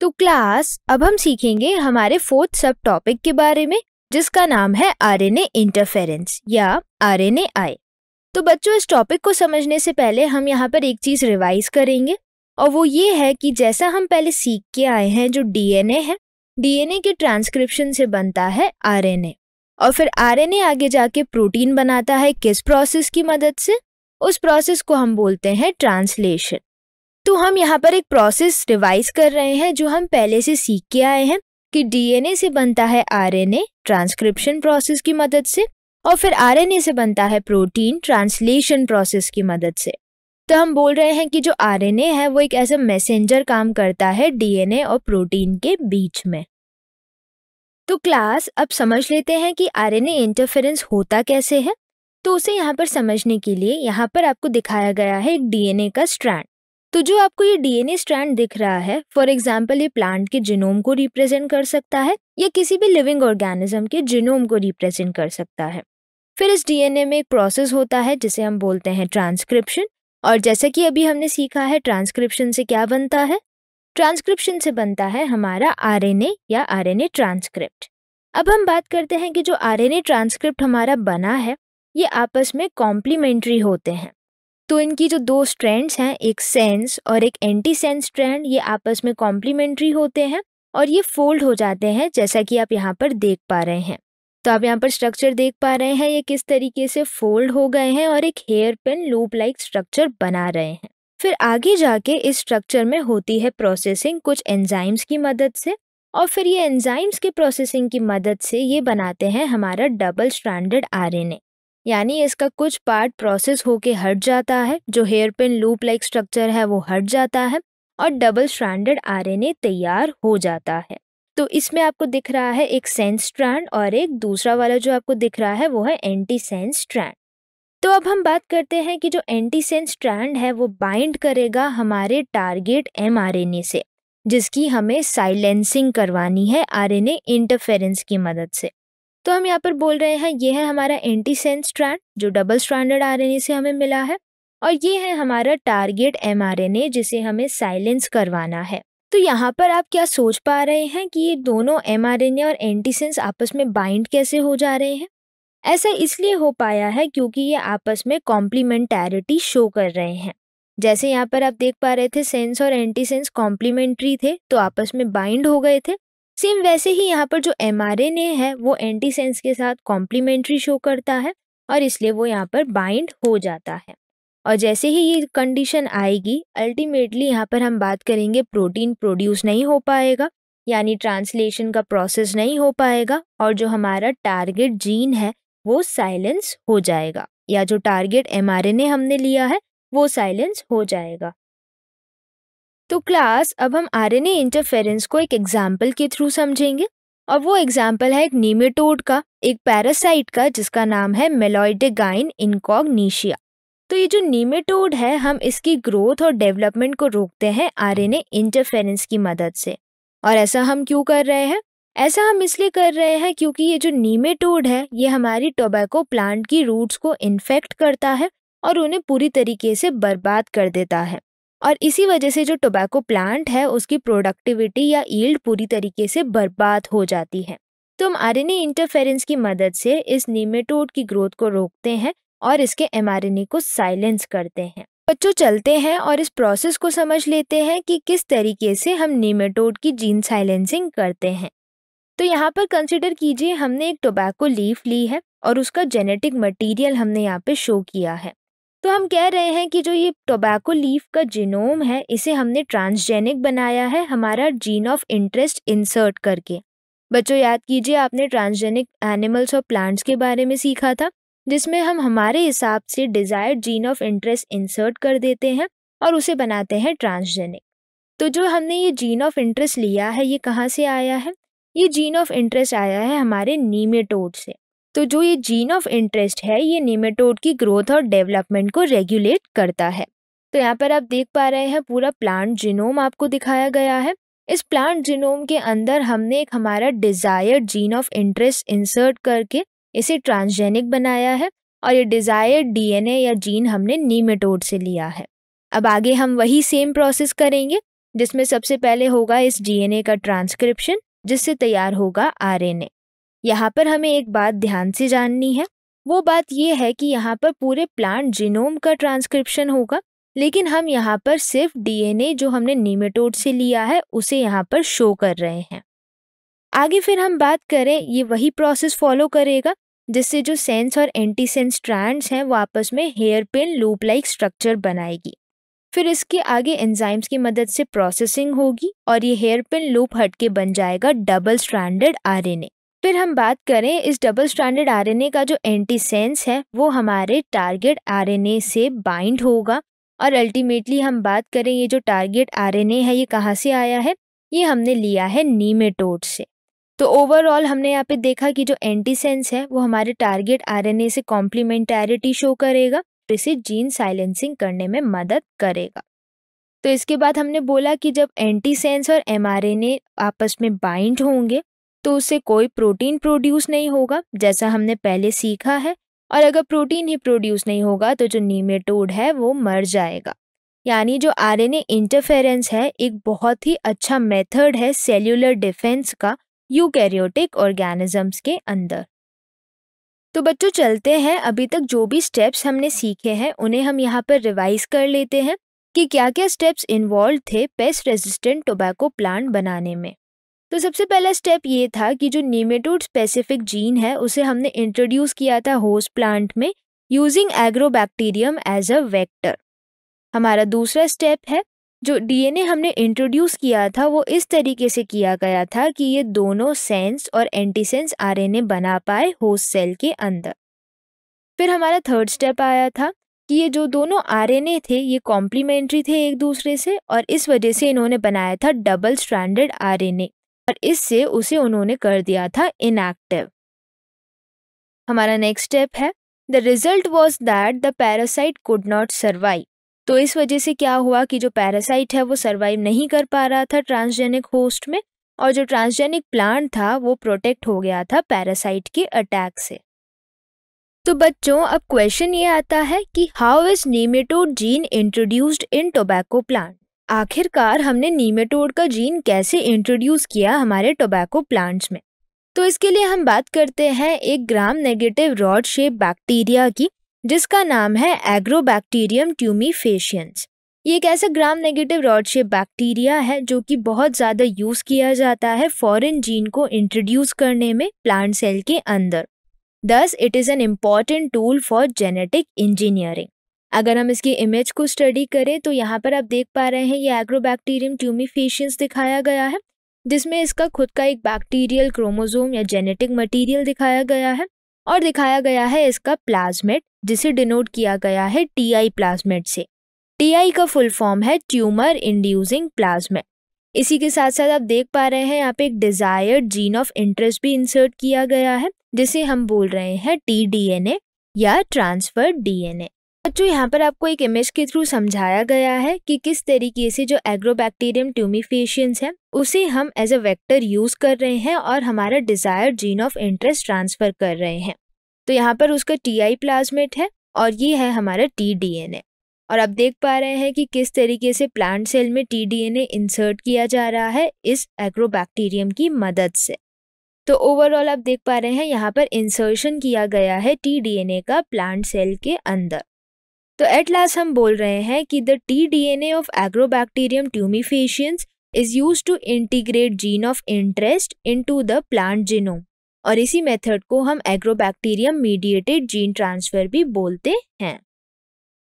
तो क्लास अब हम सीखेंगे हमारे फोर्थ सब टॉपिक के बारे में जिसका नाम है आरएनए इंटरफेरेंस या आरएनए आई तो बच्चों इस टॉपिक को समझने से पहले हम यहाँ पर एक चीज़ रिवाइज करेंगे और वो ये है कि जैसा हम पहले सीख के आए हैं जो डीएनए है डीएनए के ट्रांसक्रिप्शन से बनता है आरएनए और फिर आरएनए आगे जाके प्रोटीन बनाता है किस प्रोसेस की मदद से उस प्रोसेस को हम बोलते हैं ट्रांसलेशन तो हम यहाँ पर एक प्रोसेस रिवाइज कर रहे हैं जो हम पहले से सीख के आए हैं कि डीएनए से बनता है आरएनए ट्रांसक्रिप्शन प्रोसेस की मदद से और फिर आरएनए से बनता है प्रोटीन ट्रांसलेशन प्रोसेस की मदद से तो हम बोल रहे हैं कि जो आरएनए है वो एक ऐसा मैसेंजर काम करता है डीएनए और प्रोटीन के बीच में तो क्लास अब समझ लेते हैं कि आरएनए इंटरफेरेंस होता कैसे है तो उसे यहाँ पर समझने के लिए यहाँ पर आपको दिखाया गया है एक डीएनए का स्ट्रैंड तो जो आपको ये डीएनए स्ट्रैंड दिख रहा है फॉर एग्जाम्पल ये प्लांट के जिनोम को रिप्रेजेंट कर सकता है या किसी भी लिविंग ऑर्गेनिज्म के जिनोम को रिप्रेजेंट कर सकता है फिर इस डीएनए में एक प्रोसेस होता है जिसे हम बोलते हैं ट्रांसक्रिप्शन और जैसा कि अभी हमने सीखा है ट्रांसक्रिप्शन से क्या बनता है ट्रांसक्रिप्शन से बनता है हमारा आरएनए या आरएनए ट्रांसक्रिप्ट अब हम बात करते हैं कि जो आरएनए ट्रांसक्रिप्ट हमारा बना है ये आपस में कॉम्प्लीमेंट्री होते हैं तो इनकी जो दो स्ट्रैंड्स हैं एक सेंस और एक एंटी सेंस स्ट्रैंड ये आपस में कॉम्प्लीमेंट्री होते हैं और ये फोल्ड हो जाते हैं जैसा कि आप यहाँ पर देख पा रहे हैं तो आप यहाँ पर स्ट्रक्चर देख पा रहे हैं ये किस तरीके से फोल्ड हो गए हैं और एक hairpin loop like structure बना रहे हैं फिर आगे जाके इस स्ट्रक्चर में होती है प्रोसेसिंग कुछ एंजाइम्स की मदद से और फिर ये एंजाइम्स के प्रोसेसिंग की मदद से ये बनाते हैं हमारा डबल स्ट्रैंडेड आरएनए यानी इसका कुछ पार्ट प्रोसेस होके हट जाता है जो hairpin loop like structure है वो हट जाता है और डबल स्ट्रैंडेड आरएनए तैयार हो जाता है तो इसमें आपको दिख रहा है एक सेंस स्ट्रैंड और एक दूसरा वाला जो आपको दिख रहा है वो है एंटी सेंस स्ट्रैंड तो अब हम बात करते हैं कि जो एंटी सेंस स्ट्रैंड है वो बाइंड करेगा हमारे टारगेट एम से जिसकी हमें साइलेंसिंग करवानी है आरएनए इंटरफेरेंस की मदद से तो हम यहाँ पर बोल रहे हैं ये है हमारा एंटी सेंस स्ट्रैंड जो डबल स्ट्रैंडर्ड आर से हमें मिला है और ये है हमारा टारगेट एम जिसे हमें साइलेंस करवाना है तो यहाँ पर आप क्या सोच पा रहे हैं कि ये दोनों एम और एंटी सेंस आपस में बाइंड कैसे हो जा रहे हैं ऐसा इसलिए हो पाया है क्योंकि ये आपस में कॉम्प्लीमेंटेरिटी शो कर रहे हैं जैसे यहाँ पर आप देख पा रहे थे सेंस और एंटीसेंस कॉम्प्लीमेंट्री थे तो आपस में बाइंड हो गए थे सेम वैसे ही यहाँ पर जो एम है वो एंटीसेंस के साथ कॉम्प्लीमेंट्री शो करता है और इसलिए वो यहाँ पर बाइंड हो जाता है और जैसे ही ये कंडीशन आएगी अल्टीमेटली यहाँ पर हम बात करेंगे प्रोटीन प्रोड्यूस नहीं हो पाएगा यानी ट्रांसलेशन का प्रोसेस नहीं हो पाएगा और जो हमारा टारगेट जीन है वो साइलेंस हो जाएगा या जो टारगेट एम हमने लिया है वो साइलेंस हो जाएगा तो क्लास अब हम आरएनए इंटरफेरेंस को एक एग्जाम्पल के थ्रू समझेंगे और वो एग्जाम्पल है एक नीमेटोड का एक पैरासाइट का जिसका नाम है मेलॉइडेगाइन इनकॉग्निशिया तो ये जो नीमेटोड है हम इसकी ग्रोथ और डेवलपमेंट को रोकते हैं आरएनए इंटरफेरेंस की मदद से और ऐसा हम क्यों कर रहे हैं ऐसा हम इसलिए कर रहे हैं क्योंकि ये जो नीमेटोड है ये हमारी टोबैको प्लांट की रूट्स को इन्फेक्ट करता है और उन्हें पूरी तरीके से बर्बाद कर देता है और इसी वजह से जो टोबैको प्लांट है उसकी प्रोडक्टिविटी या ईल्ड पूरी तरीके से बर्बाद हो जाती है तो हम आर इंटरफेरेंस की मदद से इस नीमेटोड की ग्रोथ को रोकते हैं और इसके एम को साइलेंस करते हैं बच्चों चलते हैं और इस प्रोसेस को समझ लेते हैं कि किस तरीके से हम नीमेटोड की जीन साइलेंसिंग करते हैं तो यहाँ पर कंसिडर कीजिए हमने एक टोबैको लीफ ली है और उसका जेनेटिक मटीरियल हमने यहाँ पे शो किया है तो हम कह रहे हैं कि जो ये टोबैको लीफ का जीनोम है इसे हमने ट्रांसजेनिक बनाया है हमारा जीन ऑफ इंटरेस्ट इंसर्ट करके बच्चों याद कीजिए आपने ट्रांसजेनिक एनिमल्स और प्लांट्स के बारे में सीखा था जिसमें हम हमारे हिसाब से desired gene of interest insert कर देते हैं और उसे बनाते हैं ट्रांसजेनिक तो जो हमने ये जीन ऑफ इंटरेस्ट लिया है ये कहाँ से आया है ये जीन ऑफ इंटरेस्ट आया है हमारे नीमेटोड से तो जो ये जीन ऑफ इंटरेस्ट है ये निमेटोड की ग्रोथ और डेवलपमेंट को रेगुलेट करता है तो यहाँ पर आप देख पा रहे हैं पूरा प्लांट जिनोम आपको दिखाया गया है इस प्लांट जिनोम के अंदर हमने एक हमारा desired gene of interest insert करके इसे ट्रांसजेनिक बनाया है और ये डिजायर डीएनए या जीन हमने नीमेटोड से लिया है अब आगे हम वही सेम प्रोसेस करेंगे जिसमें सबसे पहले होगा इस डीएनए का ट्रांसक्रिप्शन जिससे तैयार होगा आरएनए यहाँ पर हमें एक बात ध्यान से जाननी है वो बात ये है कि यहाँ पर पूरे प्लांट जीनोम का ट्रांसक्रिप्शन होगा लेकिन हम यहाँ पर सिर्फ डीएनए जो हमने नीमेटोड से लिया है उसे यहाँ पर शो कर रहे हैं आगे फिर हम बात करें ये वही प्रोसेस फॉलो करेगा जिससे जो सेंस और एंटी सेंस ट्रांड्स हैं वो आपस में hairpin loop like structure बनाएगी फिर इसके आगे एंजाइम्स की मदद से प्रोसेसिंग होगी और ये हेयर पिन लूप हट के बन जाएगा डबल स्ट्रैंडेड आरएनए फिर हम बात करें इस डबल स्टैंडर्ड आरएनए का जो एंटीसेंस है वो हमारे टारगेट आरएनए से बाइंड होगा और अल्टीमेटली हम बात करें ये जो टारगेट आरएनए है ये कहाँ से आया है ये हमने लिया है नीमेटोड से तो ओवरऑल हमने यहाँ पे देखा कि जो एंटीसेंस है वो हमारे टारगेट आर से कॉम्प्लीमेंटैरिटी शो करेगा इसे जीन साइलेंसिंग करने में मदद करेगा तो इसके बाद हमने बोला कि जब एंटीसेंस और एमआरएनए आपस में बाइंड होंगे तो उससे कोई प्रोटीन प्रोड्यूस नहीं होगा जैसा हमने पहले सीखा है और अगर प्रोटीन ही प्रोड्यूस नहीं होगा तो जो नीमेटोड है वो मर जाएगा यानी जो आरएनए इंटरफेरेंस है एक बहुत ही अच्छा मेथड है सेल्यूलर डिफेंस का यूकैरियोटिक ऑर्गेनिजम्स के अंदर तो बच्चों चलते हैं अभी तक जो भी स्टेप्स हमने सीखे हैं उन्हें हम यहाँ पर रिवाइज कर लेते हैं कि क्या क्या स्टेप्स इन्वॉल्व थे पेस्ट रेजिस्टेंट टोबैको प्लांट बनाने में तो सबसे पहला स्टेप ये था कि जो नीमेटोड स्पेसिफिक जीन है उसे हमने इंट्रोड्यूस किया था होस्ट प्लांट में using agrobacterium as a vector हमारा दूसरा स्टेप है जो डीएनए हमने इंट्रोड्यूस किया था वो इस तरीके से किया गया था कि ये दोनों सेंस और एंटीसेंस आरएनए बना पाए होस्ट सेल के अंदर फिर हमारा थर्ड स्टेप आया था कि ये जो दोनों आरएनए थे ये कॉम्प्लीमेंट्री थे एक दूसरे से और इस वजह से इन्होंने बनाया था डबल स्ट्रैंडेड आरएनए और इससे उसे उन्होंने कर दिया था इनएक्टिव हमारा नेक्स्ट स्टेप है the result was that the parasite could not survive तो इस वजह से क्या हुआ कि जो पैरासाइट है वो सर्वाइव नहीं कर पा रहा था ट्रांसजेनिक होस्ट में और जो ट्रांसजेनिक प्लांट था वो प्रोटेक्ट हो गया था पैरासाइट के अटैक से तो बच्चों अब क्वेश्चन ये आता है कि how is nematode gene introduced in tobacco plant आखिरकार हमने नीमेटोड का जीन कैसे इंट्रोड्यूस किया हमारे टोबैको प्लांट्स में तो इसके लिए हम बात करते हैं एक gram negative rod shape bacteria की जिसका नाम है एग्रोबैक्टीरियम फेशियंस ये एक ऐसा gram negative rod shape bacteria है जो कि बहुत ज़्यादा यूज़ किया जाता है फॉरेन जीन को इंट्रोड्यूस करने में प्लांट सेल के अंदर thus it is an important tool for genetic engineering अगर हम इसकी इमेज को स्टडी करें तो यहाँ पर आप देख पा रहे हैं ये एग्रोबैक्टीरियम ट्यूमिफेशियंस दिखाया गया है जिसमें इसका खुद का एक बैक्टीरियल क्रोमोजोम या जेनेटिक मटीरियल दिखाया गया है और दिखाया गया है इसका प्लाज्मेट जिसे डिनोट किया गया है टी आई प्लाज्मेट से टी आई का फुल फॉर्म है ट्यूमर इंड्यूसिंग प्लाज्मेट इसी के साथ साथ आप देख पा रहे हैं यहाँ पे एक डिजायर जीन ऑफ इंटरेस्ट भी इंसर्ट किया गया है जिसे हम बोल रहे हैं टी या ट्रांसफर ए जो यहाँ पर आपको एक इमेज के थ्रू समझाया गया है कि किस तरीके से जो एग्रोबैक्टीरियम ट्यूमिफेशियंस है उसे हम एज अ वेक्टर यूज कर रहे हैं और हमारा desire gene of interest transfer कर रहे हैं तो यहाँ पर उसका टी आई प्लाज्मेट है और ये है हमारा टी डी एन ए और आप देख पा रहे हैं कि किस तरीके से प्लांट सेल में T D N A insert किया जा रहा है इस एग्रोबैक्टीरियम की मदद से तो ओवरऑल आप देख पा रहे हैं यहाँ पर इंसर्शन किया गया है टी डी एन ए का प्लांट सेल के अंदर तो एट लास्ट हम बोल रहे हैं कि the T D N A of agrobacterium tumefaciens is use to integrate gene of interest into the plant genome और इसी मेथड को हम एग्रोबैक्टीरियम मीडिएटेड जीन ट्रांसफर भी बोलते हैं